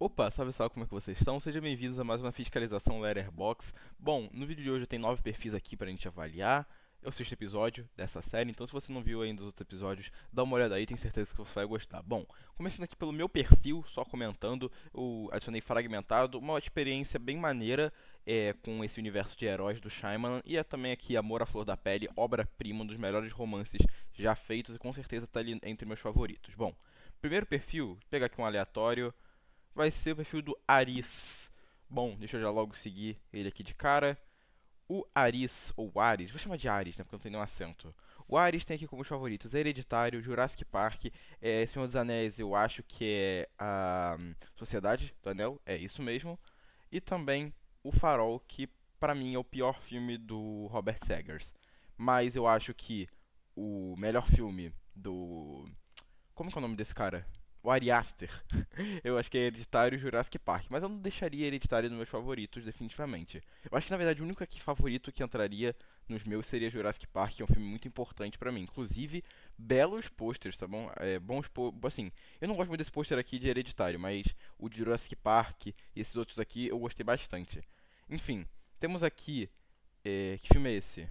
Opa, salve salve, como é que vocês estão? Sejam bem-vindos a mais uma fiscalização Letterbox. Bom, no vídeo de hoje tem nove perfis aqui pra gente avaliar. É o sexto episódio dessa série, então se você não viu ainda os outros episódios, dá uma olhada aí, tenho certeza que você vai gostar. Bom, começando aqui pelo meu perfil, só comentando, eu adicionei Fragmentado, uma experiência bem maneira é, com esse universo de heróis do Shyman e é também aqui Amor à Flor da Pele, obra-prima, um dos melhores romances já feitos, e com certeza tá ali entre meus favoritos. Bom, primeiro perfil, vou pegar aqui um aleatório, vai ser o perfil do Aris. Bom, deixa eu já logo seguir ele aqui de cara. O Aris, ou Ares, vou chamar de Ares, né, porque eu não tem nenhum acento. O Ares tem aqui como os favoritos Hereditário, Jurassic Park, é, Senhor dos Anéis, eu acho que é a hum, Sociedade do Anel, é isso mesmo. E também O Farol, que para mim é o pior filme do Robert Eggers. Mas eu acho que o melhor filme do. Como que é o nome desse cara? o Ari Aster. eu acho que é Hereditário Jurassic Park. Mas eu não deixaria Hereditário nos meus favoritos, definitivamente. Eu acho que, na verdade, o único aqui favorito que entraria nos meus seria Jurassic Park, que é um filme muito importante para mim. Inclusive, belos posters, tá bom? É, bons Assim, eu não gosto muito desse pôster aqui de Hereditário, mas o de Jurassic Park e esses outros aqui eu gostei bastante. Enfim, temos aqui... É, que filme é esse?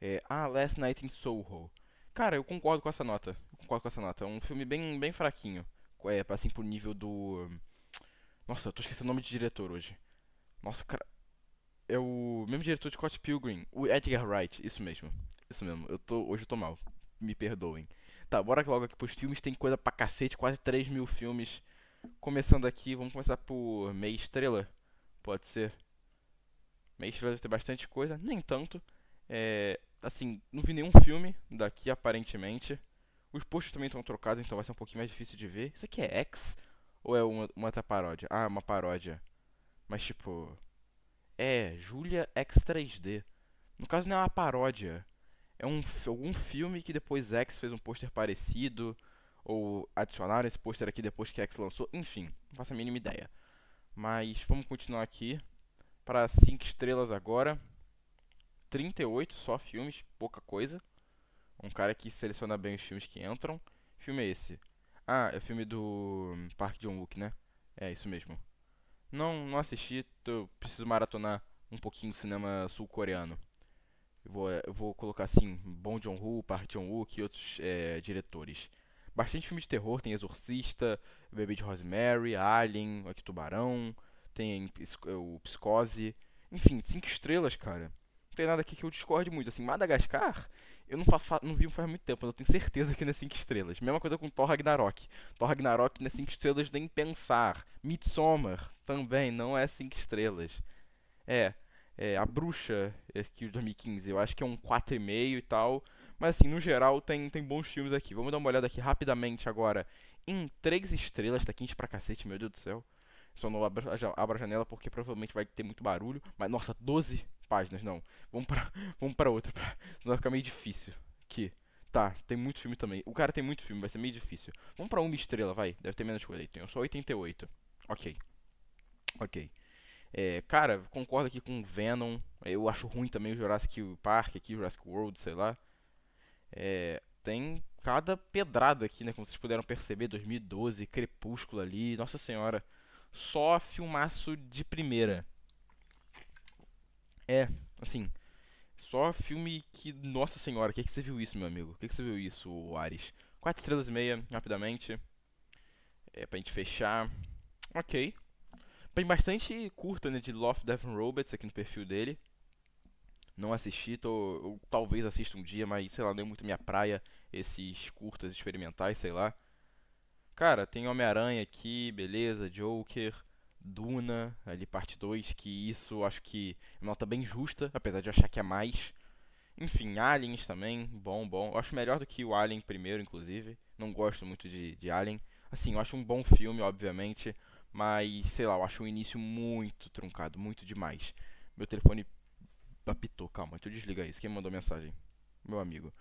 É, ah, Last Night in Soho. Cara, eu concordo com essa nota. Eu concordo com essa nota. É um filme bem, bem fraquinho. É, assim, por nível do. Nossa, eu tô esquecendo o nome de diretor hoje. Nossa, cara. É o mesmo diretor de Scott Pilgrim, o Edgar Wright. Isso mesmo. Isso mesmo. Eu tô, hoje eu tô mal. Me perdoem. Tá, bora logo aqui pros filmes. Tem coisa pra cacete, quase 3 mil filmes. Começando aqui, vamos começar por Meia Estrela. Pode ser. Meia Estrela tem bastante coisa, nem tanto. É, assim, não vi nenhum filme daqui, aparentemente. Os posts também estão trocados, então vai ser um pouquinho mais difícil de ver. Isso aqui é X? Ou é uma, uma outra paródia? Ah, uma paródia. Mas tipo. É, Julia X3D. No caso não é uma paródia. É um, algum filme que depois X fez um pôster parecido. Ou adicionaram esse pôster aqui depois que X lançou. Enfim, não faço a mínima ideia. Mas vamos continuar aqui. Para 5 estrelas agora. 38 só filmes, pouca coisa. Um cara que seleciona bem os filmes que entram. filme é esse? Ah, é o filme do hum, Park John-wook, né? É, isso mesmo. Não, não assisti, tô, preciso maratonar um pouquinho o cinema sul-coreano. Eu vou, eh, eu vou colocar assim, Bong Joon-ho, Park Chan-wook e outros é, diretores. Bastante filme de terror, tem Exorcista, Bebê de Rosemary, Alien, Aqui Tubarão, tem o Psicose. Enfim, cinco estrelas, cara. Não tem nada aqui que eu discorde muito. Assim, Madagascar, eu não, não vi faz muito tempo, mas eu tenho certeza que não é 5 estrelas. Mesma coisa com Thor Ragnarok. Thor Ragnarok não é 5 estrelas nem pensar. Midsommar também não é 5 estrelas. É, é, a Bruxa, aqui é, é de 2015, eu acho que é um 4,5 e tal. Mas assim, no geral, tem, tem bons filmes aqui. Vamos dar uma olhada aqui rapidamente agora em 3 estrelas. Tá quente pra cacete, meu Deus do céu. Só não abra, a janela porque provavelmente vai ter muito barulho. Mas, nossa, 12 páginas, não. Vamos pra, vamos pra outra, pra, senão vai ficar meio difícil. Que... Tá, tem muito filme também. O cara tem muito filme, vai ser meio difícil. Vamos pra uma estrela, vai. Deve ter menos coisa aí. Tem só 88. Ok. Ok. É, cara, concordo aqui com Venom. Eu acho ruim também o Jurassic Park aqui, Jurassic World, sei lá. É, tem cada pedrada aqui, né? Como vocês puderam perceber, 2012, Crepúsculo ali. Nossa senhora só filmaço de primeira. É, assim, só filme que. Nossa senhora, que é que você viu isso, meu amigo? Que é que você viu isso, Ares? 4 estrelas e meia, rapidamente. É pra gente fechar. Ok. Tem bastante curta, né, de Love, Death and Robots aqui no perfil dele. Não assisti, tô, eu, talvez assista um dia, mas sei lá, não é muito minha praia esses curtas experimentais, sei lá. Cara, tem Homem-Aranha aqui, beleza, Joker, Duna, ali parte 2, que isso acho que é uma nota bem justa, apesar de achar que é mais. Enfim, Aliens também, bom, bom. Eu acho melhor do que o Alien primeiro, inclusive. Não gosto muito de, de Alien. Assim, eu acho um bom filme, obviamente, mas sei lá, eu acho o início muito truncado, muito demais. Meu telefone apitou, calma, tu desliga isso. Quem mandou mensagem? Meu amigo.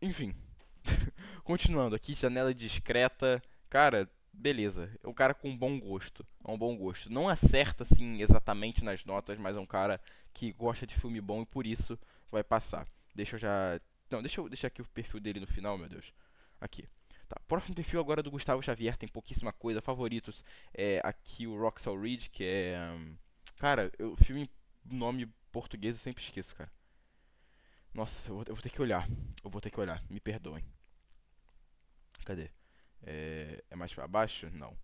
Enfim, continuando aqui, janela discreta Cara, beleza. É um cara com bom gosto. É um bom gosto. Não acerta, assim, exatamente nas notas, mas é um cara que gosta de filme bom e por isso vai passar. Deixa eu já. Não, deixa eu deixar aqui o perfil dele no final, meu Deus. Aqui. Tá, próximo perfil agora é do Gustavo Xavier, tem pouquíssima coisa. Favoritos é aqui o Roxal Reed, que é. Hum, cara, eu filme nome português eu sempre esqueço, cara. Nossa, eu vou, eu vou ter que olhar. Eu vou ter que olhar, me perdoem. Cadê? É, é mais para baixo? Não.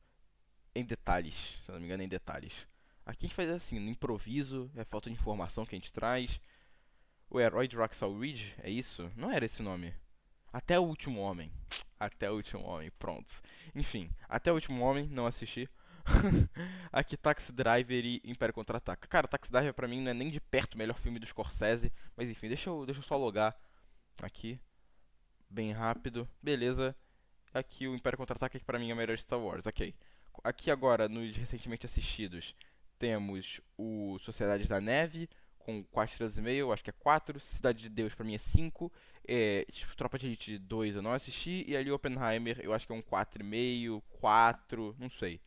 Em detalhes, se eu não me engano, é em detalhes. Aqui a gente faz assim, no improviso, é falta de informação que a gente traz. O herói de Roxal Ridge, é isso? Não era esse nome. Até o Último Homem. Até o Último Homem, pronto. Enfim, Até o Último Homem, não assisti. aqui Taxi Driver e Império Contra-Ataca. Cara, Taxi Driver pra mim não é nem de perto o melhor filme do Scorsese. Mas enfim, deixa eu, deixa eu só logar aqui. Bem rápido. Beleza. Aqui o Império contra ataque que pra mim é o melhor Star Wars, ok. Aqui agora, nos recentemente assistidos, temos o Sociedade da Neve, com 4 estrelas e meio, acho que é 4. Cidade de Deus pra mim é 5. É, tipo, Tropa de Elite 2 eu não assisti. E ali Oppenheimer eu acho que é um 4,5, 4, não sei.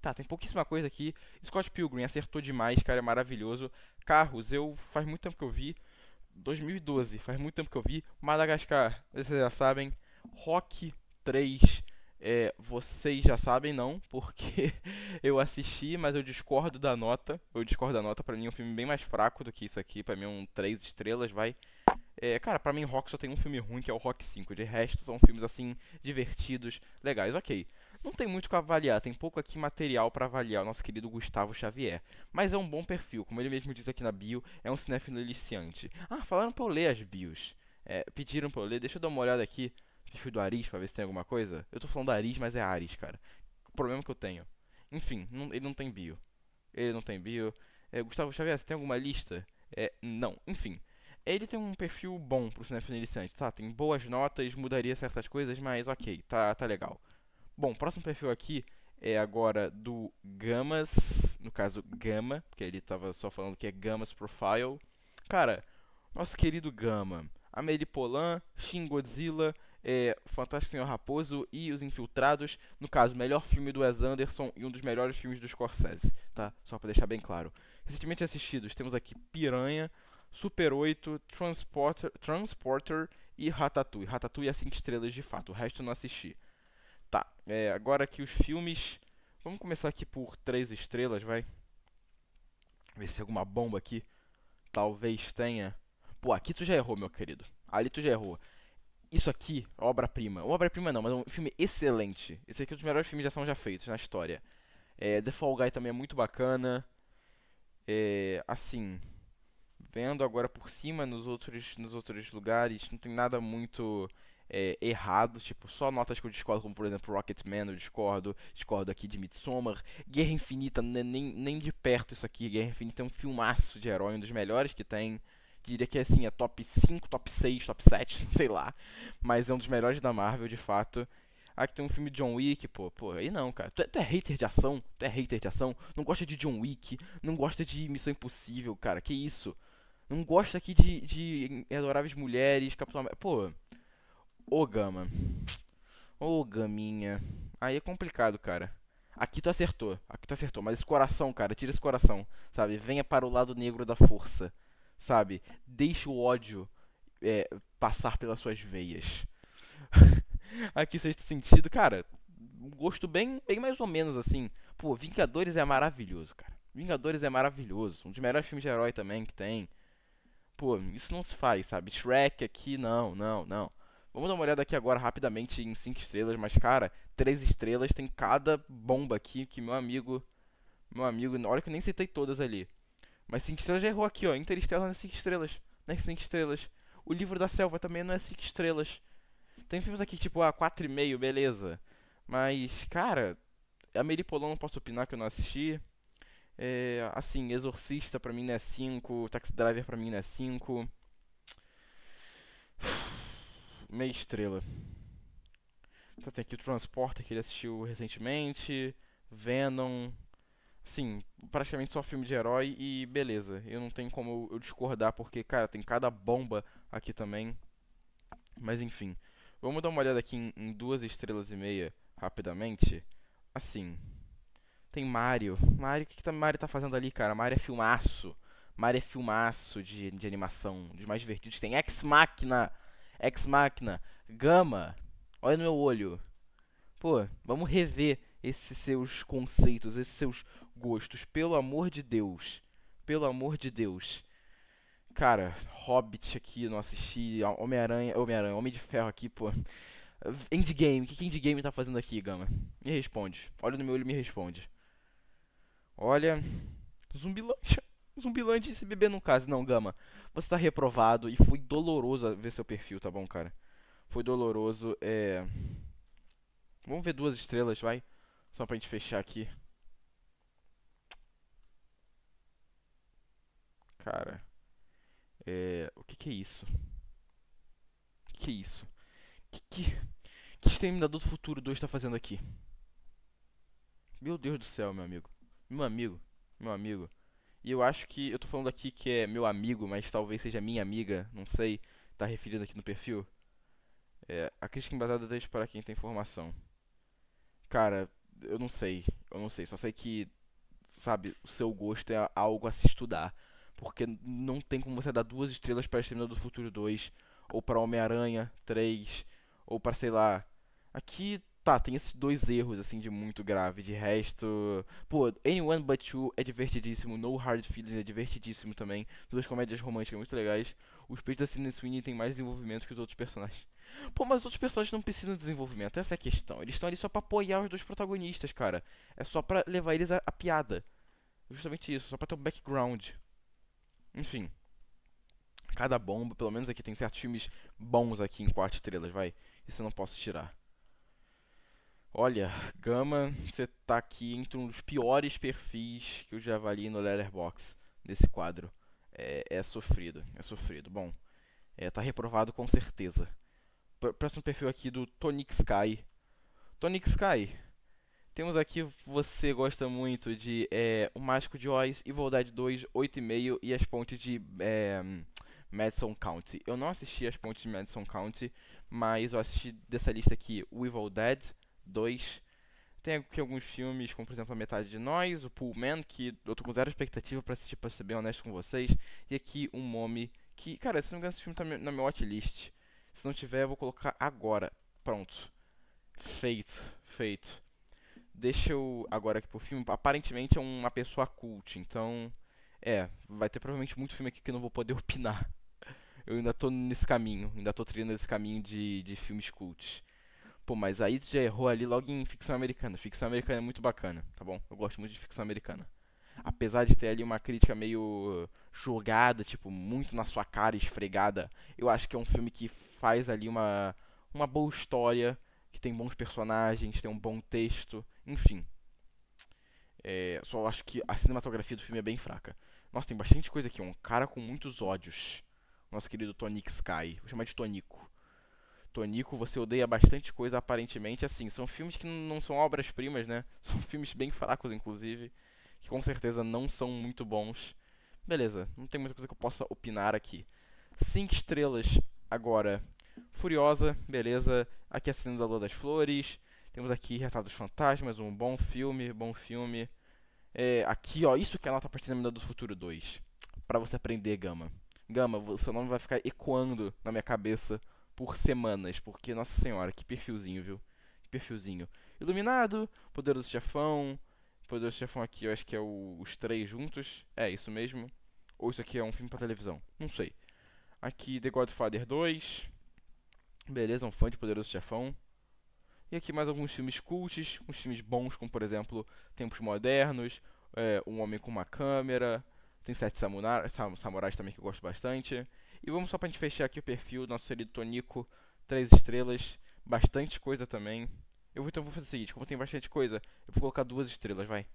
Tá, tem pouquíssima coisa aqui. Scott Pilgrim acertou demais, cara, é maravilhoso. Carros, eu faz muito tempo que eu vi. 2012, faz muito tempo que eu vi. Madagascar, vocês já sabem. Rock, 3 é, vocês já sabem não, porque eu assisti, mas eu discordo da nota. Eu discordo da nota, para mim é um filme bem mais fraco do que isso aqui, para mim é um 3 estrelas, vai. É, cara, para mim Rock só tem um filme ruim, que é o Rock 5. De resto, são filmes assim divertidos, legais, OK. Não tem muito o que avaliar, tem pouco aqui material para avaliar o nosso querido Gustavo Xavier. Mas é um bom perfil, como ele mesmo diz aqui na bio, é um cinéfilo iniciante. Ah, falaram para eu ler as bios. É, pediram para eu ler, deixa eu dar uma olhada aqui perfil do Aris pra ver se tem alguma coisa? Eu tô falando Aris, mas é Ares, cara. O problema que eu tenho. Enfim, não, ele não tem bio. Ele não tem bio. É, Gustavo Xavier, você tem alguma lista? É, não. Enfim, ele tem um perfil bom pro cinefilo iniciante, tá? Tem boas notas, mudaria certas coisas, mas ok, tá, tá legal. Bom, próximo perfil aqui é agora do Gamas, no caso Gama, porque ele tava só falando que é Gamas Profile. Cara, nosso querido Gama, Amelie Polan, Shin Godzilla, é, Fantástico Senhor Raposo e Os Infiltrados. No caso, melhor filme do Wes Anderson e um dos melhores filmes do Scorsese, tá? Só para deixar bem claro. Recentemente assistidos, temos aqui Piranha, Super 8, Transporter, Transporter e Ratatouille. Ratatouille é 5 estrelas de fato, o resto eu não assisti. Tá, é, agora aqui os filmes. Vamos começar aqui por 3 estrelas, vai. Ver se alguma bomba aqui. Talvez tenha. Pô, aqui tu já errou, meu querido. Ali tu já errou isso aqui, obra-prima. Obra-prima não, mas é um filme excelente. Esse aqui é um dos melhores filmes de ação já feitos na história. É, The Fall Guy também é muito bacana. É, assim, vendo agora por cima nos outros, nos outros lugares, não tem nada muito é, errado. Tipo, só notas que eu discordo, como por exemplo Rocketman, eu discordo. Discordo aqui de Midsommar. Guerra Infinita, né, nem, nem de perto isso aqui. Guerra Infinita é um filmaço de herói, um dos melhores que tem diria que é assim, é top 5, top 6, top 7, sei lá. Mas é um dos melhores da Marvel, de fato. Aqui ah, tem um filme de John Wick, pô, pô, aí não, cara. Tu é, tu é hater de ação? Tu é hater de ação? Não gosta de John Wick? Não gosta de Missão Impossível, cara? Que isso? Não gosta aqui de, de Adoráveis Mulheres, Capitão América. Pô, ô Gama. Ô Gaminha. Aí é complicado, cara. Aqui tu acertou, aqui tu acertou, mas esse coração, cara, tira esse coração, sabe? Venha para o lado negro da força sabe? Deixe o ódio é, passar pelas suas veias. Aqui, sexto sentido, cara, um gosto bem, bem mais ou menos assim. Pô, Vingadores é maravilhoso, cara. Vingadores é maravilhoso. Um dos melhores filmes de herói também que tem. Pô, isso não se faz, sabe? Shrek aqui, não, não, não. Vamos dar uma olhada aqui agora rapidamente em 5 estrelas, mas cara, 3 estrelas tem cada bomba aqui que meu amigo. Meu amigo, na hora que eu nem citei todas ali. Mas 5 estrelas já errou aqui, ó. Interestela não é 5 estrelas. Não é 5 estrelas. O Livro da Selva também não é 5 estrelas. Tem filmes aqui tipo, ah, 4,5, beleza. Mas, cara, a Polon não posso opinar que eu não assisti. É, assim, Exorcista pra mim não é 5. Taxi Driver pra mim não é 5. Meia estrela. Então tem aqui o Transporter que ele assistiu recentemente. Venom sim, praticamente só filme de herói e beleza. Eu não tenho como eu discordar porque, cara, tem cada bomba aqui também. Mas enfim, vamos dar uma olhada aqui em, em duas estrelas e meia rapidamente. Assim, tem Mario. Mario, o que, que tá, Mario tá fazendo ali, cara? Mario é filmaço. Mario é filmaço de, de animação, dos mais divertidos. Tem Ex Machina, Ex Machina, Gama. Olha no meu olho. Pô, vamos rever esses seus conceitos, esses seus gostos, pelo amor de Deus. Pelo amor de Deus. Cara, Hobbit aqui, não assisti. Homem-Aranha, Homem-Aranha, Homem de Ferro aqui, pô. Endgame, o que, que Endgame tá fazendo aqui, Gama? Me responde. Olha no meu olho e me responde. Olha. Zumbilândia. Zumbilândia se beber no caso Não, Gama. Você tá reprovado e foi doloroso ver seu perfil, tá bom, cara? Foi doloroso. É. Vamos ver duas estrelas, vai. Só pra gente fechar aqui. Cara, é, o que, que é isso? O que, que é isso? O que, que, que Exterminador do Futuro 2 está fazendo aqui? Meu Deus do céu, meu amigo. Meu amigo, meu amigo. E eu acho que eu tô falando aqui que é meu amigo, mas talvez seja minha amiga, não sei. Tá referindo aqui no perfil. É, a crítica embasada deixa para quem tem informação. Cara, eu não sei. Eu não sei. Só sei que, sabe, o seu gosto é algo a se estudar. Porque não tem como você dar duas estrelas para Exterminador do Futuro 2, ou para Homem-Aranha 3, ou para sei lá. Aqui tá, tem esses dois erros assim de muito grave. De resto, pô, Anyone But You é divertidíssimo, No Hard Feelings é divertidíssimo também. Duas comédias românticas muito legais. Os peitos da Sidney Sweeney tem mais desenvolvimento que os outros personagens. Pô, mas os outros personagens não precisam de desenvolvimento, essa é a questão. Eles estão ali só pra apoiar os dois protagonistas, cara. É só pra levar eles a, piada. Justamente isso, só pra ter um background. Enfim. Cada bomba, pelo menos aqui, tem certos filmes bons aqui em quatro estrelas, vai. Isso eu não posso tirar. Olha, Gama, você tá aqui entre um dos piores perfis que eu já avaliei no Letterbox desse quadro. É, é, sofrido, é sofrido. Bom, é, tá reprovado com certeza. Próximo perfil aqui do Tonic Sky. Tonic Sky, temos aqui Você Gosta Muito de é, O Mágico de Oz, Dead 2, 8,5 e As Pontes de é, Madison County. Eu não assisti As Pontes de Madison County, mas eu assisti dessa lista aqui o Evil Dead 2. Tem aqui alguns filmes, como por exemplo A Metade de Nós, o Pullman, que eu tô com zero expectativa para assistir, pra ser bem honesto com vocês. E aqui um mome que, cara, se não me engano, esse filme tá na minha watchlist. Se não tiver, eu vou colocar agora. Pronto. Feito, feito. Deixa eu agora aqui pro filme. Aparentemente é uma pessoa cult, então. É, vai ter provavelmente muito filme aqui que eu não vou poder opinar. Eu ainda tô nesse caminho, ainda tô trilhando esse caminho de, de filmes cults. Pô, mas aí já errou ali logo em ficção americana. Ficção americana é muito bacana, tá bom? Eu gosto muito de ficção americana. Apesar de ter ali uma crítica meio jogada, tipo, muito na sua cara, esfregada, eu acho que é um filme que faz ali uma, uma boa história, que tem bons personagens, tem um bom texto enfim. É, só acho que a cinematografia do filme é bem fraca. Nossa, tem bastante coisa aqui. Um cara com muitos ódios. Nosso querido Tonic Sky. Vou chamar de Tonico. Tonico, você odeia bastante coisa, aparentemente. Assim, são filmes que não são obras-primas, né? São filmes bem fracos, inclusive. Que com certeza não são muito bons. Beleza, não tem muita coisa que eu possa opinar aqui. Cinco estrelas agora. Furiosa, beleza. Aqui é a cena da Lua das Flores. Temos aqui Retratos Fantasmas, um bom filme, bom filme. É, aqui, ó, isso que é a nota partida do Futuro 2. para você aprender, Gama. Gama, seu nome vai ficar ecoando na minha cabeça por semanas, porque, nossa senhora, que perfilzinho, viu? Que perfilzinho. Iluminado, Poderoso Chefão. Poderoso Chefão aqui, eu acho que é o, os três juntos. É, isso mesmo. Ou isso aqui é um filme pra televisão, não sei. Aqui, The Godfather 2. Beleza, um fã de Poderoso Chefão. E aqui mais alguns filmes cultos, uns filmes bons, como por exemplo Tempos Modernos, é, Um Homem com uma Câmera, tem Sete Samurai, Samurais também que eu gosto bastante. E vamos só pra gente fechar aqui o perfil do nosso querido Tonico, três estrelas, bastante coisa também. Eu vou, então vou fazer o seguinte, como tem bastante coisa, eu vou colocar duas estrelas, vai.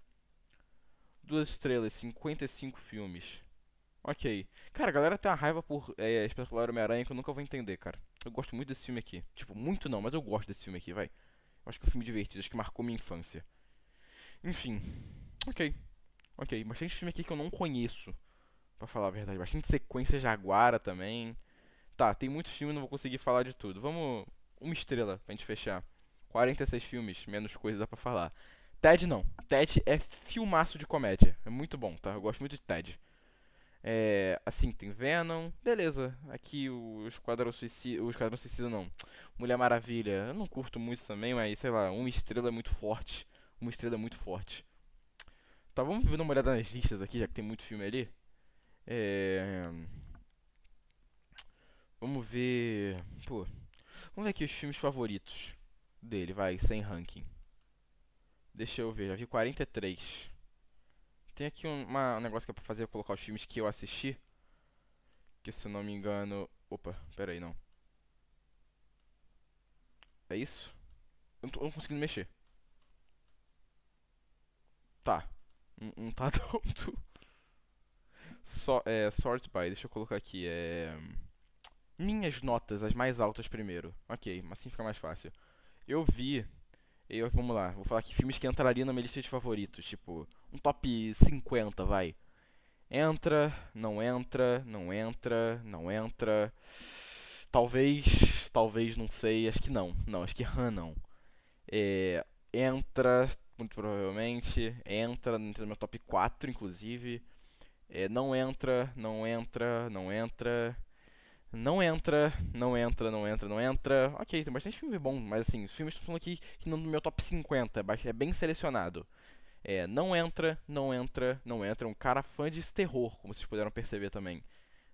Duas estrelas, 55 filmes. Ok. Cara, a galera tem uma raiva por é, Espetacular Homem-Aranha que eu nunca vou entender, cara. Eu gosto muito desse filme aqui. Tipo, muito não, mas eu gosto desse filme aqui, vai acho que é um filme divertido, acho que marcou minha infância. Enfim, ok. Ok, bastante filme aqui que eu não conheço, pra falar a verdade. Bastante sequência Jaguara também. Tá, tem muito filme, não vou conseguir falar de tudo. Vamos. Uma estrela pra gente fechar. 46 filmes, menos coisa dá pra falar. Ted não. Ted é filmaço de comédia. É muito bom, tá? Eu gosto muito de Ted. É, assim, tem Venom, beleza. Aqui o Esquadrão Suicida. O Esquadrão Suicida não. Mulher Maravilha. Eu não curto muito também, mas sei lá, uma estrela muito forte. Uma estrela muito forte. Tá, vamos ver uma olhada nas listas aqui, já que tem muito filme ali. É. Vamos ver. Pô. Vamos ver aqui os filmes favoritos dele, vai, sem ranking. Deixa eu ver, já vi 43. Tem aqui um, uma, um negócio que é pra fazer, colocar os filmes que eu assisti. Que se eu não me engano... Opa, pera aí, não. É isso? Eu não, tô, eu não consigo mexer. Tá. Não, não tá tonto. So, é, sort by, deixa eu colocar aqui. É... Minhas notas, as mais altas primeiro. Ok, assim fica mais fácil. Eu vi... Eu, vamos lá, vou falar aqui filmes que entrariam na minha lista de favoritos, tipo um top 50, vai. Entra, não entra, não entra, não entra. Talvez, talvez, não sei, acho que não. Não, acho que Han não. É, entra, muito provavelmente. Entra, entra no meu top 4, inclusive. É, não entra, não entra, não entra. Não entra, não entra, não entra, não entra. Ok, tem bastante filme bom, mas assim, os filmes estão estão aqui que não no meu top 50, é, é bem selecionado. É, não entra, não entra, não entra. Um cara fã de terror, como vocês puderam perceber também.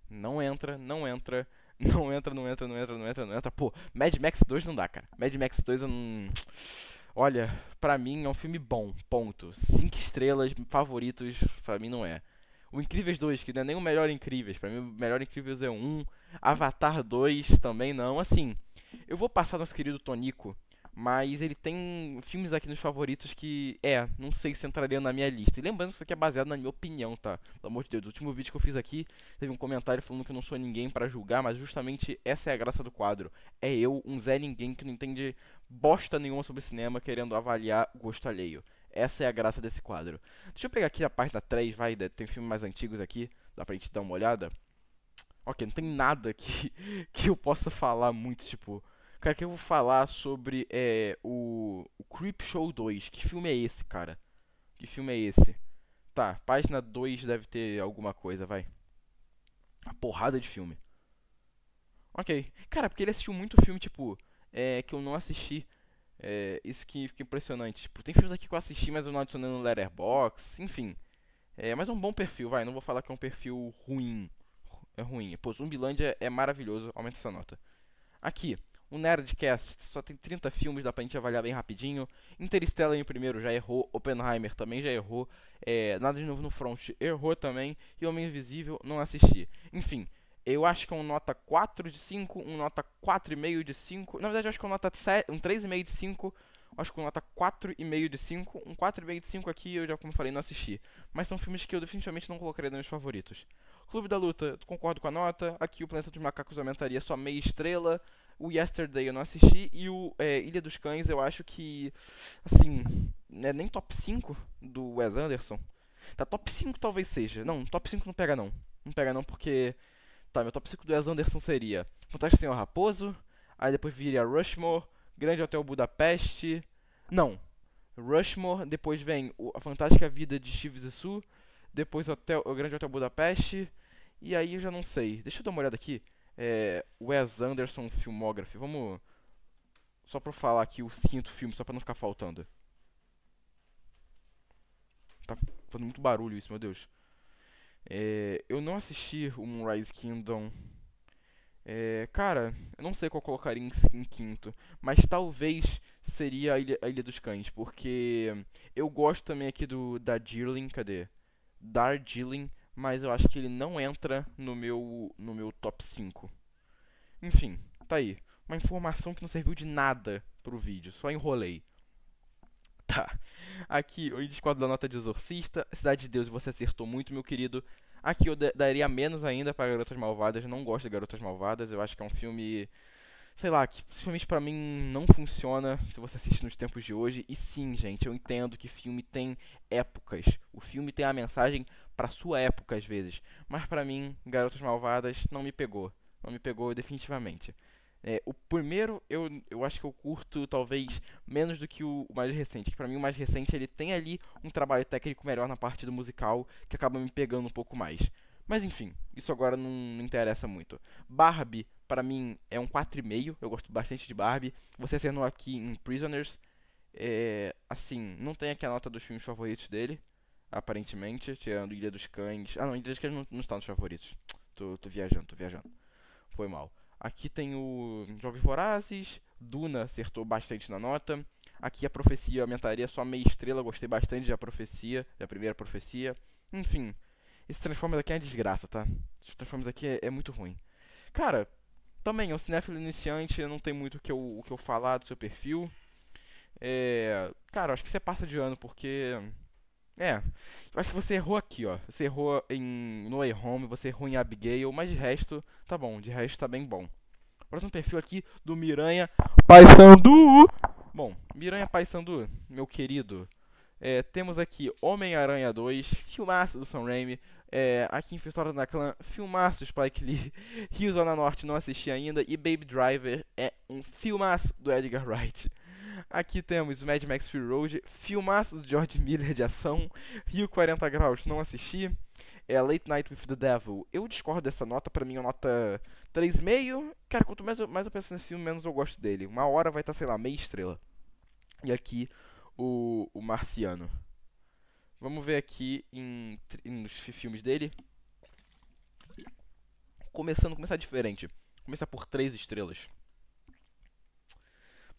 Não entra, não entra, não entra, não entra, não entra, não entra, não entra. Pô, Mad Max 2 não dá, cara. Mad Max 2 eu não. Olha, pra mim é um filme bom, ponto. Cinco estrelas, favoritos, pra mim não é. O Incríveis 2, que não é nem o melhor Incríveis, pra mim o melhor Incríveis é um. Avatar 2 também não. Assim, eu vou passar nosso querido Tonico mas ele tem filmes aqui nos favoritos que, é, não sei se entrariam na minha lista. E lembrando que isso aqui é baseado na minha opinião, tá? Pelo amor de Deus, o último vídeo que eu fiz aqui teve um comentário falando que eu não sou ninguém para julgar, mas justamente essa é a graça do quadro. É eu, um Zé Ninguém que não entende bosta nenhuma sobre cinema, querendo avaliar o gosto alheio. Essa é a graça desse quadro. Deixa eu pegar aqui a parte 3, vai, tem filmes mais antigos aqui, dá pra gente dar uma olhada. Ok, não tem nada que, que eu possa falar muito, tipo, Cara, que eu vou falar sobre é, o, o Creep Show 2. Que filme é esse, cara? Que filme é esse? Tá, página 2 deve ter alguma coisa, vai. Uma porrada de filme. Ok. Cara, porque ele assistiu muito filme, tipo, é, que eu não assisti. É, isso que fica impressionante. Tipo, tem filmes aqui que eu assisti, mas eu não adicionei no Letterboxd, enfim. É, mas é um bom perfil, vai. Não vou falar que é um perfil ruim. É ruim. Pô, Zumbilândia é maravilhoso. Aumenta essa nota. Aqui. O Nerdcast só tem 30 filmes, dá pra gente avaliar bem rapidinho. Interstellar em primeiro já errou. Oppenheimer também já errou. É, Nada de Novo no Front errou também. E Homem Invisível não assisti. Enfim, eu acho que é um nota 4 de 5, um nota 4,5 de 5. Na verdade, eu acho que é um nota 7, um 3,5 de 5. Acho que é um nota 4,5 de 5. Um 4,5 de 5 aqui eu já, como falei, não assisti. Mas são filmes que eu definitivamente não colocaria nos meus favoritos. Clube da Luta, concordo com a nota. Aqui o Planeta dos Macacos aumentaria só meia estrela. O Yesterday eu não assisti. E o é, Ilha dos Cães eu acho que, assim, é nem top 5 do Wes Anderson. Tá, top 5 talvez seja. Não, top 5 não pega não. Não pega não porque... Tá, meu top 5 do Wes Anderson seria Fantástico Senhor Raposo, aí depois viria Rushmore, Grande Hotel Budapeste... Não, Rushmore, depois vem A Fantástica Vida de Steve Zissou, depois Hotel, o Grande Hotel Budapeste, e aí eu já não sei. Deixa eu dar uma olhada aqui é, Wes Anderson Filmography. Vamos. Só pra falar aqui o quinto filme, só pra não ficar faltando. Tá fazendo muito barulho isso, meu Deus. É, eu não assisti o Moonrise Kingdom. É, cara, eu não sei qual colocaria em, em, quinto, mas talvez seria a Ilha, a Ilha, dos Cães, porque eu gosto também aqui do da Darjeeling, cadê? Darjeeling, mas eu acho que ele não entra no meu no meu top 5. Enfim, tá aí. Uma informação que não serviu de nada pro vídeo, só enrolei. Tá. Aqui, eu discordo da nota de Exorcista. Cidade de Deus, você acertou muito, meu querido. Aqui eu daria menos ainda para Garotas Malvadas. Não gosto de Garotas Malvadas. Eu acho que é um filme, sei lá, que principalmente para mim não funciona se você assiste nos tempos de hoje. E sim, gente, eu entendo que filme tem épocas. O filme tem a mensagem para sua época às vezes, mas para mim, Garotas Malvadas não me pegou, não me pegou definitivamente. É, o primeiro eu, eu acho que eu curto talvez menos do que o mais recente. Para mim o mais recente ele tem ali um trabalho técnico melhor na parte do musical que acaba me pegando um pouco mais. Mas enfim, isso agora não, não interessa muito. Barbie para mim é um 4,5, eu gosto bastante de Barbie. Você sendo aqui em Prisoners, é, assim, não tem aqui a nota dos filmes favoritos dele, aparentemente, tirando Ilha dos Cães. Ah, não, Ilha dos Cães não, não está nos favoritos. Tô, tô viajando, tô viajando. Foi mal. Aqui tem o Jogos Vorazes, Duna acertou bastante na nota. Aqui a profecia aumentaria só meia estrela, gostei bastante da profecia, da primeira profecia. Enfim, esse Transformers aqui é uma desgraça, tá? Esse Transformers aqui é, é muito ruim. Cara, também, é um cinéfilo iniciante, não tem muito o que eu, o que eu falar do seu perfil. É, cara, acho que você passa de ano, porque é. Eu acho que você errou aqui, ó. Você errou em No Way Home, você errou em Abigail, mas de resto, tá bom. De resto, tá bem bom. Próximo perfil aqui do Miranha Paysandu. Bom, Miranha Paysandu, meu querido. É, temos aqui Homem-Aranha 2, filmaço do Sam Raimi. É, aqui em História da Clã, filmaço do Spike Lee. Rio Zona Norte não assisti ainda. E Baby Driver é um filmaço do Edgar Wright. Aqui temos Mad Max Fury Road, filmaço do George Miller de ação, Rio 40 Graus, não assisti. É Late Night with the Devil. Eu discordo dessa nota, para mim é uma nota 3,5. Cara, quanto mais eu, mais eu penso nesse filme, menos eu gosto dele. Uma hora vai estar, tá, sei lá, meia estrela. E aqui, o, o Marciano. Vamos ver aqui em, em, nos filmes dele. Começando, começar diferente. Começar por três estrelas.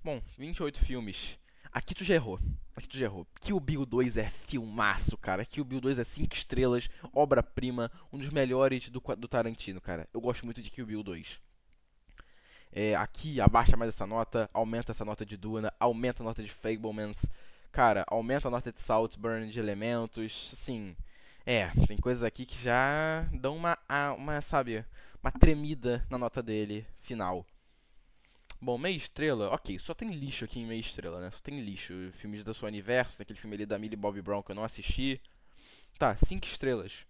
Bom, 28 filmes. Aqui tu já errou. Aqui tu já errou. Kill Bill 2 é filmaço, cara. Kill Bill 2 é 5 estrelas, obra-prima, um dos melhores do, do Tarantino, cara. Eu gosto muito de Kill Bill 2. É, aqui abaixa mais essa nota, aumenta essa nota de Duna, aumenta a nota de Fablemans, cara, aumenta a nota de Saltburn, de elementos, assim. É, tem coisas aqui que já dão uma, uma sabe, uma tremida na nota dele final. Bom, Meia Estrela, ok, só tem lixo aqui em Meia Estrela, né? Só tem lixo. Filmes da sua universo, aquele filme ali da Millie Bobby Brown que eu não assisti. Tá, cinco estrelas.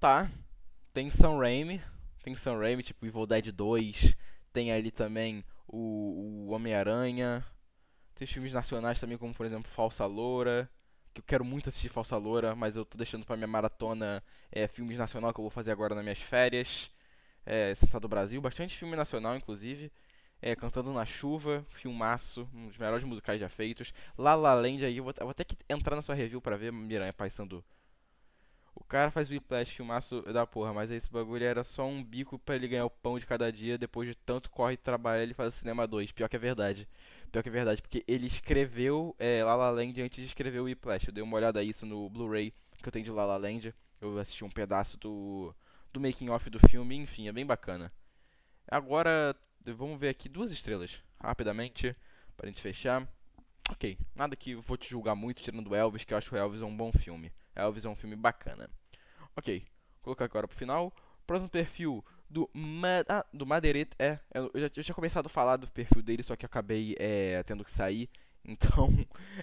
Tá. Tem Sam Raimi. Tem Sam Raimi, tipo Evil Dead 2. Tem ali também o, o Homem-Aranha. Tem os filmes nacionais também, como por exemplo Falsa Loura. Que eu quero muito assistir Falsa Loura, mas eu tô deixando pra minha maratona é, filmes nacional que eu vou fazer agora nas minhas férias é, essa do Brasil, bastante filme nacional, inclusive. É, Cantando na Chuva, filmaço, um dos melhores musicais já feitos. La La Land aí, eu vou, eu vou até que entrar na sua review para ver Miranha Paisando. O cara faz o Whiplash, filmaço da porra, mas esse bagulho era só um bico para ele ganhar o pão de cada dia, depois de tanto corre e trabalha, ele faz o Cinema 2. Pior que é verdade. Pior que é verdade, porque ele escreveu é, La La Land antes de escrever o Whiplash. Eu dei uma olhada isso no Blu-ray que eu tenho de La La Land. Eu assisti um pedaço do do making off do filme, enfim, é bem bacana. Agora, vamos ver aqui duas estrelas, rapidamente, para gente fechar. Ok, nada que vou te julgar muito, tirando Elvis, que eu acho Elvis é um bom filme. Elvis é um filme bacana. Ok, vou colocar agora pro final. Próximo perfil do, Ma ah, do Madeiret é. Eu já tinha começado a falar do perfil dele, só que acabei é, tendo que sair. Então,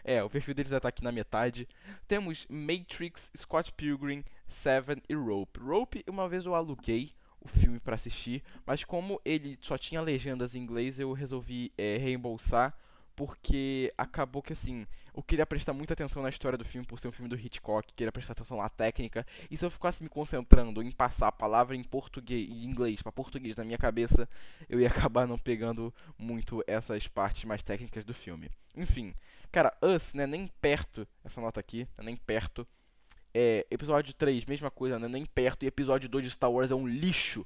é, o perfil deles já tá aqui na metade. Temos Matrix, Scott Pilgrim, Seven e Rope. Rope, uma vez eu aluguei o filme para assistir, mas como ele só tinha legendas em inglês, eu resolvi é, reembolsar porque acabou que assim, eu queria prestar muita atenção na história do filme por ser um filme do Hitchcock, queria prestar atenção na técnica, e se eu ficasse me concentrando em passar a palavra em português e inglês para português na minha cabeça, eu ia acabar não pegando muito essas partes mais técnicas do filme. Enfim, cara, Us, né, nem perto essa nota aqui, né, nem perto. É, episódio 3, mesma coisa, né, nem perto, e episódio 2 de Star Wars é um lixo.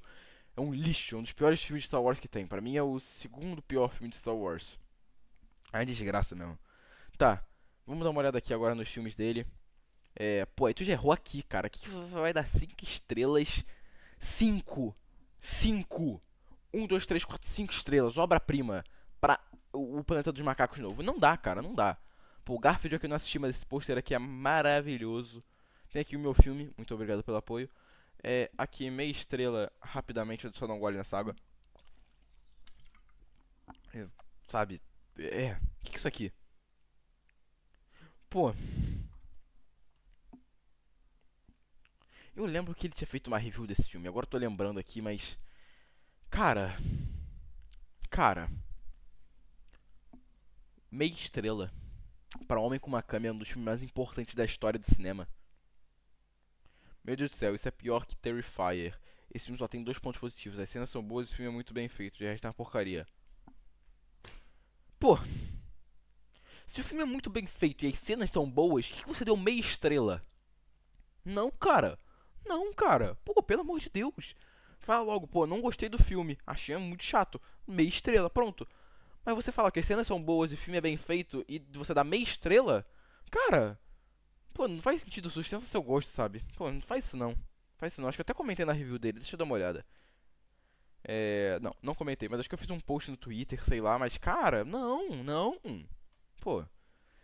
É um lixo, é um dos piores filmes de Star Wars que tem. Para mim é o segundo pior filme de Star Wars. É uma desgraça mesmo. Tá, vamos dar uma olhada aqui agora nos filmes dele. É, pô, aí tu já errou aqui, cara. O que vai dar 5 estrelas. 5. 5. 1, 2, 3, 4, 5 estrelas. Obra-prima. Pra o Planeta dos Macacos novo. Não dá, cara, não dá. Pô, o Garfield aqui é não assisti, mas esse pôster aqui é maravilhoso. Tem aqui o meu filme, muito obrigado pelo apoio. É, aqui, meia estrela, rapidamente, eu só não um gole nessa água. É, sabe, é, o que, que é isso aqui? Pô. Eu lembro que ele tinha feito uma review desse filme. Agora eu tô lembrando aqui, mas. Cara. Cara. Meia estrela. Pra Homem com uma Câmera, é um dos filmes mais importantes da história do cinema. Meu Deus do céu, isso é pior que Terrifier. Esse filme só tem dois pontos positivos. As cenas são boas e o filme é muito bem feito. De resto é uma porcaria. Pô, se o filme é muito bem feito e as cenas são boas, que, que você deu meia estrela? Não, cara. Não, cara. Pô, pelo amor de Deus. Fala logo, pô, não gostei do filme. Achei muito chato. Meia estrela, pronto. Mas você fala que as cenas são boas e o filme é bem feito e você dá meia estrela? Cara, pô, não faz sentido. Sustenta seu gosto, sabe? Pô, não faz isso não. Faz isso não. Acho que até comentei na review dele. Deixa eu dar uma olhada. É, não, não comentei, mas acho que eu fiz um post no Twitter, sei lá, mas cara, não, não. Pô,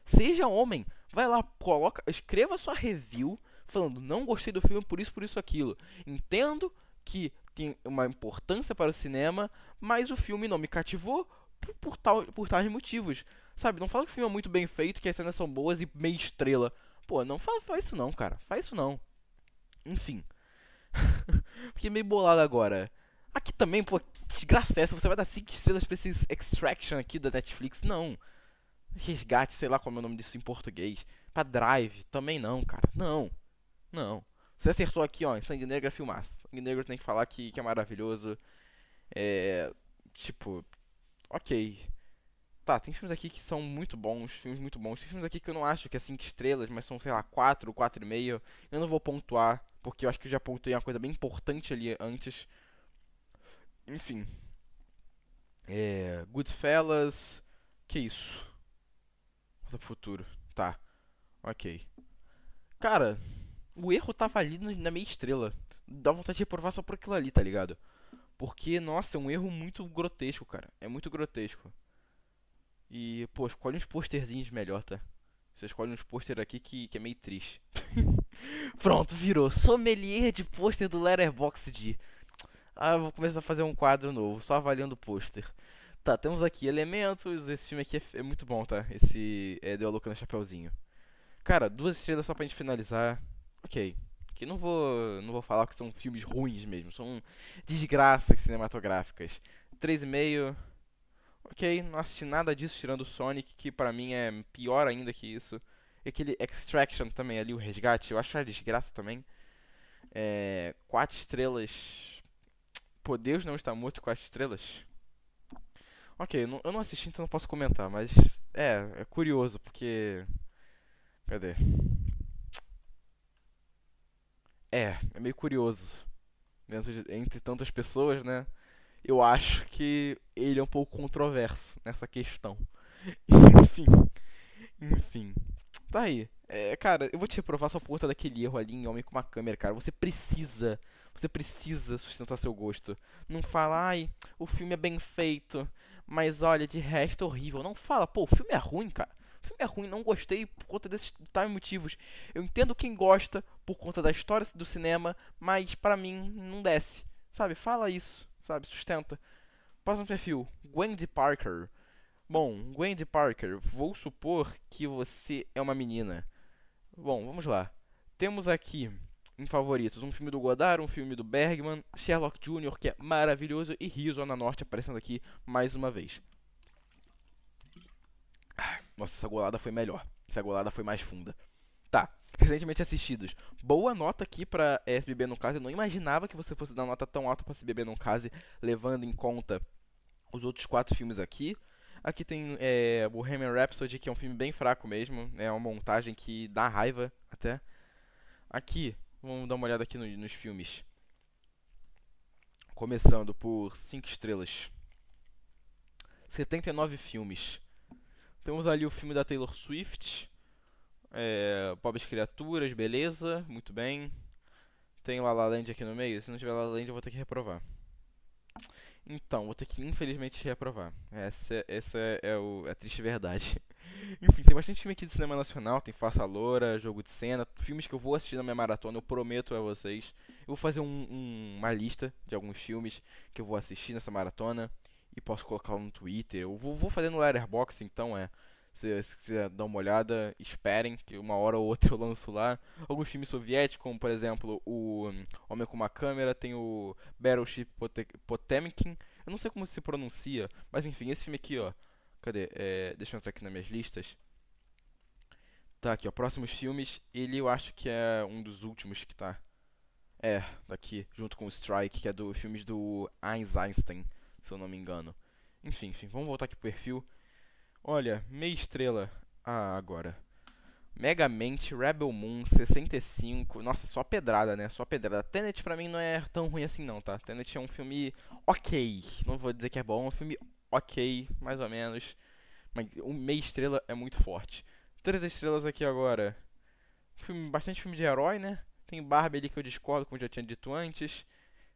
seja homem, vai lá, coloca, escreva sua review falando não gostei do filme por isso, por isso, aquilo. Entendo que tem uma importância para o cinema, mas o filme não me cativou por, por, tal, por tais motivos. Sabe, não fala que o filme é muito bem feito, que as cenas são boas e meia estrela. Pô, não fala, faz isso não, cara. Faz isso não. Enfim. Fiquei meio bolado agora. Aqui também, pô, que desgraça é essa? Você vai dar 5 estrelas pra esse Extraction aqui da Netflix? Não. Resgate, sei lá como é o nome disso em português. Pra Drive, também não, cara. Não. Não. Você acertou aqui, ó, em Sangue Negra é filmaço. Sangue Negro tem que falar que, que é maravilhoso. É. Tipo. Ok. Tá, tem filmes aqui que são muito bons, filmes muito bons. Tem filmes aqui que eu não acho que é 5 estrelas, mas são, sei lá, 4, 4,5. Eu não vou pontuar, porque eu acho que eu já pontuei uma coisa bem importante ali antes. Enfim. É, Goodfellas. Que isso? pro futuro. Tá. Ok. Cara, o erro tava ali na meia estrela. Dá vontade de reprovar só por aquilo ali, tá ligado? Porque, nossa, é um erro muito grotesco, cara. É muito grotesco. E, pô, escolhe uns posterzinhos melhor, tá? Você escolhe uns pôster aqui que, que é meio triste. Pronto, virou. Sommelier de pôster do Letterboxd. Ah, vou começar a fazer um quadro novo, só avaliando o pôster. Tá, temos aqui elementos. Esse filme aqui é, é muito bom, tá? Esse é Deu a Louca no Chapeuzinho. Cara, duas estrelas só pra gente finalizar. Ok. Que não vou, não vou falar que são filmes ruins mesmo. São desgraças cinematográficas. 3,5. Ok, não assisti nada disso tirando o Sonic, que pra mim é pior ainda que isso. E aquele Extraction também ali, o resgate, eu acho que era desgraça também. É, quatro estrelas Pô, Deus não está morto com as estrelas? Ok, não, eu não assisti, então não posso comentar, mas é, é curioso, porque. Cadê? É, é meio curioso. Dentro de, entre tantas pessoas, né? Eu acho que ele é um pouco controverso nessa questão. enfim. Enfim. Tá aí. É, cara, eu vou te reprovar sua porta daquele erro ali em Homem com uma Câmera, cara. Você precisa você precisa sustentar seu gosto. Não fala, ai, o filme é bem feito, mas olha, de resto é horrível. Não fala, pô, o filme é ruim, cara. O filme é ruim, não gostei por conta desses tais motivos. Eu entendo quem gosta por conta da história do cinema, mas para mim não desce. Sabe, fala isso, sabe, sustenta. Próximo perfil, Gwendy Parker. Bom, Gwendy Parker, vou supor que você é uma menina. Bom, vamos lá. Temos aqui em favoritos. Um filme do Godard, um filme do Bergman, Sherlock Jr., que é maravilhoso, e Rio Zona Norte aparecendo aqui mais uma vez. Nossa, essa golada foi melhor. Essa golada foi mais funda. Tá. Recentemente assistidos. Boa nota aqui pra SBB no caso. Eu não imaginava que você fosse dar nota tão alta pra SBB no caso, levando em conta os outros quatro filmes aqui. Aqui tem é, Bohemian Rhapsody, que é um filme bem fraco mesmo. É uma montagem que dá raiva até. Aqui Vamos dar uma olhada aqui no, nos filmes. Começando por 5 estrelas. 79 filmes. Temos ali o filme da Taylor Swift. É, Pobres Criaturas, beleza, muito bem. Tem La La Land aqui no meio. Se não tiver La La Land eu vou ter que reprovar. Então, vou ter que infelizmente reprovar. Essa, essa é, é, é o, é a triste verdade. Enfim, tem bastante filme aqui de cinema nacional, tem Faça Loura, Jogo de Cena, filmes que eu vou assistir na minha maratona, eu prometo a vocês. Eu vou fazer um, um, uma lista de alguns filmes que eu vou assistir nessa maratona e posso colocar no Twitter. Eu vou, vou fazer no Letterboxd, então é se, quiser dar uma olhada, esperem que uma hora ou outra eu lanço lá. Alguns filmes soviéticos, como por exemplo o Homem com uma Câmera, tem o Battleship Potemkin. Eu não sei como se pronuncia, mas enfim, esse filme aqui, ó. Cadê? É, deixa eu entrar aqui nas minhas listas. Tá aqui, ó. Próximos filmes. Ele eu acho que é um dos últimos que tá. É, daqui, junto com o Strike, que é dos filmes do Einstein, se eu não me engano. Enfim, enfim, vamos voltar aqui pro perfil. Olha, meia estrela. Ah, agora. Megamente, Rebel Moon, 65. Nossa, só pedrada, né? Só pedrada. Tenet pra mim não é tão ruim assim, não, tá? Tenet é um filme ok. Não vou dizer que é bom, é um filme ok, mais ou menos. Mas o meia estrela é muito forte. Três estrelas aqui agora. Filme, bastante filme de herói, né? Tem Barbie ali que eu discordo, como já tinha dito antes.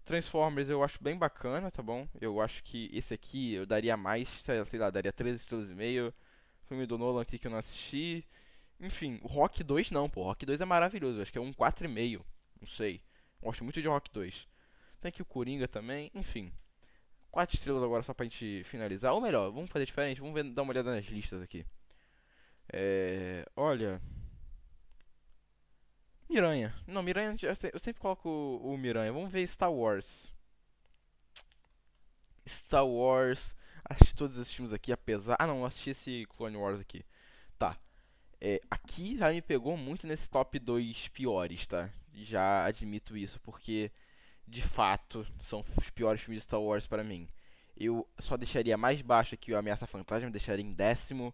Transformers eu acho bem bacana, tá bom? Eu acho que esse aqui eu daria mais, sei lá, daria 13 estrelas e meio. Filme do Nolan aqui que eu não assisti. Enfim, o Rock 2 não, pô. Rock 2 é maravilhoso, eu acho que é um 4,5. Não sei. Gosto muito de Rock 2. Tem aqui o Coringa também, enfim. 4 estrelas agora só pra gente finalizar. Ou melhor, vamos fazer diferente, vamos ver, dar uma olhada nas listas aqui. É, olha, Miranha. Não, Miranha, eu sempre coloco o, o Miranha. Vamos ver Star Wars. Star Wars. Assisti todos esses filmes aqui, apesar. Ah, não, assisti esse Clone Wars aqui. Tá. É, aqui já me pegou muito nesse top 2 piores, tá? Já admito isso, porque de fato são os piores filmes de Star Wars para mim. Eu só deixaria mais baixo aqui o Ameaça Fantasma, deixaria em décimo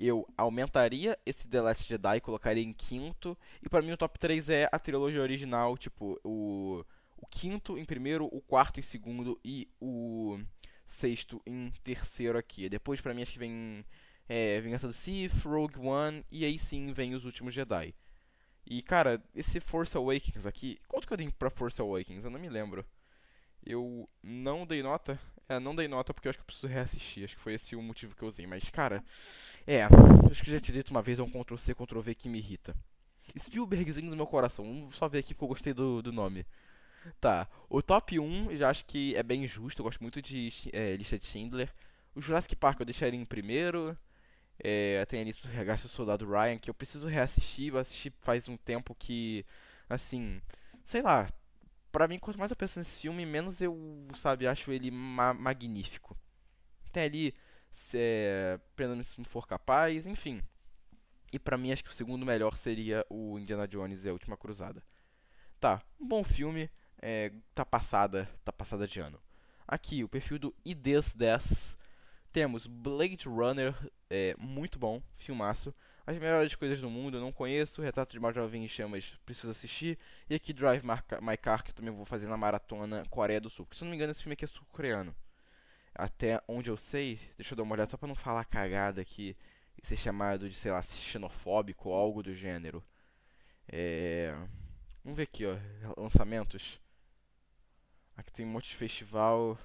eu aumentaria esse The Last Jedi, colocaria em quinto. E para mim o top 3 é a trilogia original, tipo, o, o quinto em primeiro, o quarto em segundo e o sexto em terceiro aqui. Depois para mim acho que vem é, Vingança do Sith, Rogue One e aí sim vem Os Últimos Jedi. E cara, esse Force Awakens aqui, quanto que eu dei pra Force Awakens? Eu não me lembro eu não dei nota. É, não dei nota porque eu acho que eu preciso reassistir. Acho que foi esse o motivo que eu usei. Mas, cara, é. Acho que já te dito uma vez, é um Ctrl-C, Ctrl-V que me irrita. Spielbergzinho do meu coração. Vamos só ver aqui porque eu gostei do, do nome. Tá, o top 1 já acho que é bem justo. Eu gosto muito de é, lista de Schindler. O Jurassic Park eu deixaria em primeiro. É, tem ali o Regaço do Soldado Ryan, que eu preciso reassistir. Eu assisti faz um tempo que, assim, sei lá, para mim, quanto mais eu penso nesse filme, menos eu, sabe, acho ele ma magnífico. Tem ali, é, menos se não for capaz, enfim. E para mim, acho que o segundo melhor seria o Indiana Jones e a Última Cruzada. Tá, um bom filme, é, tá passada, tá passada de ano. Aqui, o perfil do IDES 10. Temos Blade Runner, é, muito bom, filmaço. As melhores coisas do mundo, eu não conheço. Retrato de uma jovem em chamas, preciso assistir. E aqui Drive My Car, que eu também vou fazer na maratona Coreia do Sul. Porque se não me engano, esse filme aqui é sul-coreano. Até onde eu sei, deixa eu dar uma olhada só pra não falar cagada aqui e ser chamado de, sei lá, xenofóbico ou algo do gênero. É. Vamos ver aqui, ó. Lançamentos. Aqui tem um monte de festival.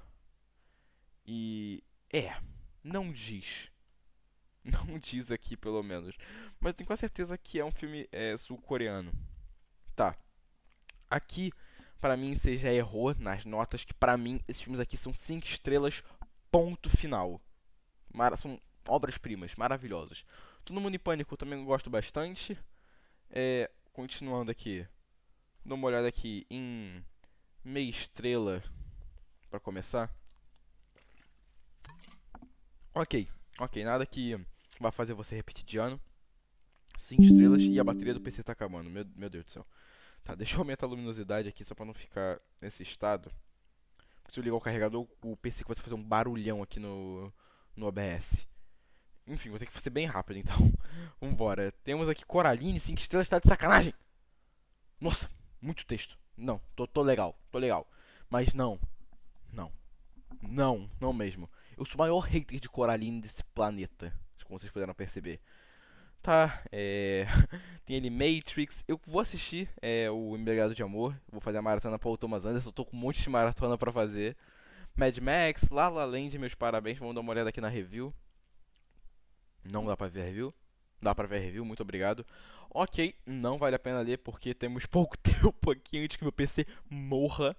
E. É. Não diz. Não diz aqui, pelo menos. Mas tenho quase certeza que é um filme é, sul-coreano. Tá. Aqui, para mim, você já errou nas notas que, para mim, esses filmes aqui são 5 estrelas, ponto final. são obras-primas, maravilhosas. Todo Mundo em Pânico eu também gosto bastante. É, continuando aqui. Dou uma olhada aqui em meia estrela para começar. Ok, ok, nada que vai fazer você repetir de ano. 5 estrelas e a bateria do PC tá acabando. Meu, meu Deus do céu. Tá, deixa eu aumentar a luminosidade aqui só pra não ficar nesse estado. Porque se eu ligar o carregador, o PC começa a fazer um barulhão aqui no, no OBS. Enfim, vou ter que ser bem rápido então. Vambora. Temos aqui Coraline, 5 estrelas, tá de sacanagem! Nossa, muito texto. Não, tô, tô legal, tô legal. Mas não, não, não, não mesmo. Eu sou o maior hater de Coraline desse planeta como vocês puderam perceber. Tá, é... tem ele Matrix. Eu vou assistir é, o Embregado de Amor. Vou fazer a maratona Paul Thomas Anderson. Eu tô com um monte de maratona pra fazer. Mad Max, La La Land, meus parabéns. Vamos dar uma olhada aqui na review. Não dá pra ver a review. Dá pra ver a review, muito obrigado. Ok, não vale a pena ler porque temos pouco tempo aqui antes que meu PC morra.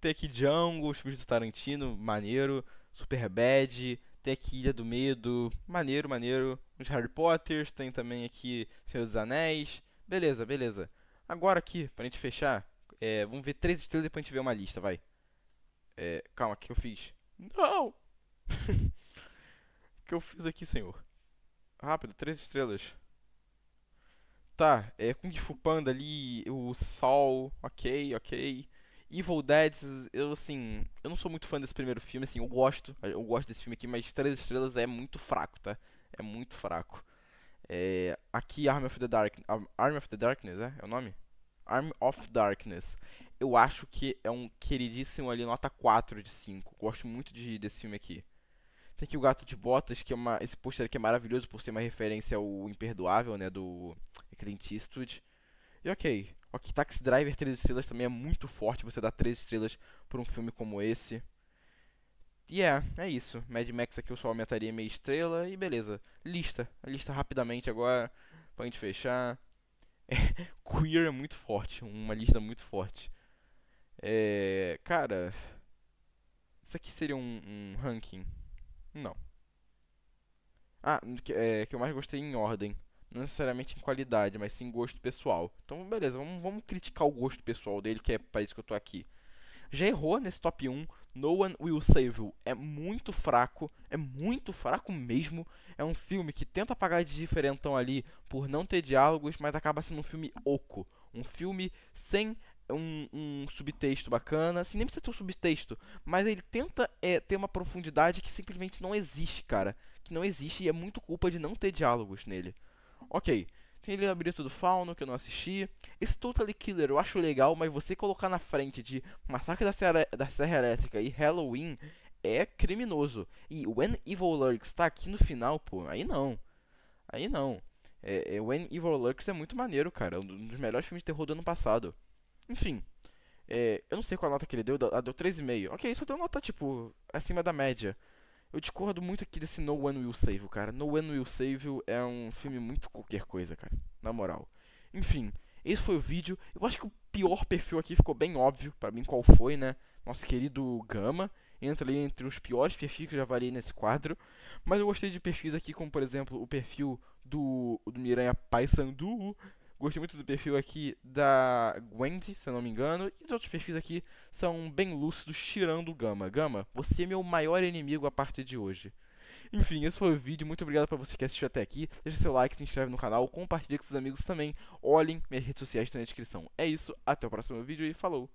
Tem aqui Django, os filmes do Tarantino, maneiro. Super Bad. Tem aqui Ilha do Medo, maneiro, maneiro. Os Harry Potters, tem também aqui Senhor dos Anéis. Beleza, beleza. Agora aqui, pra gente fechar, é, vamos ver três estrelas e depois a gente vê uma lista, vai. É, calma, o que eu fiz? Não! o que eu fiz aqui, senhor? Rápido, três estrelas. Tá, é Kung Fu Panda ali, o Sol, ok, ok. Evil Dead, eu assim, eu não sou muito fã desse primeiro filme, assim, eu gosto, eu gosto desse filme aqui, mas Três Estrelas é muito fraco, tá? É muito fraco. É, aqui Arm of the Dark, of the Darkness, é? é o nome? Arm of Darkness. Eu acho que é um queridíssimo ali, nota 4 de 5. Gosto muito de, desse filme aqui. Tem aqui o Gato de Botas, que é uma. Esse pôster aqui é maravilhoso por ser uma referência ao Imperdoável, né? Do Clint Eastwood. E ok. Ok, Taxi Driver 3 estrelas também é muito forte você dá 3 estrelas por um filme como esse. E yeah, é, é isso. Mad Max aqui eu só aumentaria meia estrela e beleza. Lista. A lista rapidamente agora, pra gente fechar. É, queer é muito forte, uma lista muito forte. É, cara, isso aqui seria um, um ranking? Não. Ah, que, é, que eu mais gostei em ordem não necessariamente em qualidade, mas sim gosto pessoal. Então, beleza, vamos, vamos criticar o gosto pessoal dele, que é para isso que eu tô aqui. Já errou nesse top 1, No One Will Save You. É muito fraco, é muito fraco mesmo. É um filme que tenta pagar de diferentão ali por não ter diálogos, mas acaba sendo um filme oco. Um filme sem um, um, subtexto bacana, assim, nem precisa ter um subtexto, mas ele tenta é, ter uma profundidade que simplesmente não existe, cara. Que não existe e é muito culpa de não ter diálogos nele. Ok. Tem ele Labirinto do Fauno, que eu não assisti. Esse Totally Killer eu acho legal, mas você colocar na frente de Massacre da Serra, da Serra Elétrica e Halloween é criminoso. E When Evil Lurks tá aqui no final, pô, aí não. Aí não. É, é, When Evil Lurks é muito maneiro, cara. É um dos melhores filmes de terror do ano passado. Enfim. É, eu não sei qual nota que ele deu, ela deu 3,5. Ah, ok, só deu nota, tipo, acima da média. Eu discordo muito aqui desse No One Will Save You, cara. No One Will Save You é um filme muito qualquer coisa, cara. Na moral. Enfim, esse foi o vídeo. Eu acho que o pior perfil aqui ficou bem óbvio para mim qual foi, né? Nosso querido Gama. Entra ali entre os piores perfis que eu já avaliei nesse quadro. Mas eu gostei de perfis aqui, como por exemplo o perfil do, do Miranha Sandu. Gostei muito do perfil aqui da Gwendy, se eu não me engano. E os outros perfis aqui são bem lúcidos, tirando o Gama. Gama, você é meu maior inimigo a partir de hoje. Enfim, esse foi o vídeo. Muito obrigado pra você que assistiu até aqui. Deixa seu like, se inscreve no canal, compartilha com seus amigos também. Olhem, minhas redes sociais estão na descrição. É isso, até o próximo vídeo e falou!